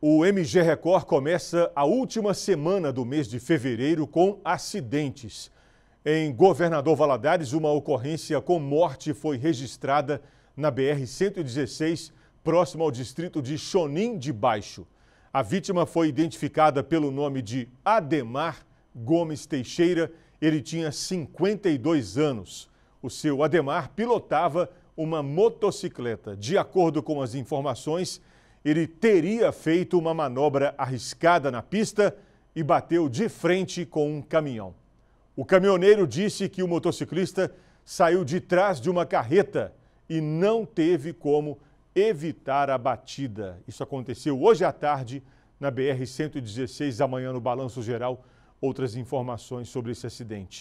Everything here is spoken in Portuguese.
O MG Record começa a última semana do mês de fevereiro com acidentes. Em Governador Valadares, uma ocorrência com morte foi registrada na BR-116, próximo ao distrito de Chonim de Baixo. A vítima foi identificada pelo nome de Ademar Gomes Teixeira. Ele tinha 52 anos. O seu Ademar pilotava uma motocicleta. De acordo com as informações, ele teria feito uma manobra arriscada na pista e bateu de frente com um caminhão. O caminhoneiro disse que o motociclista saiu de trás de uma carreta e não teve como evitar a batida. Isso aconteceu hoje à tarde na BR-116, amanhã no Balanço Geral. Outras informações sobre esse acidente.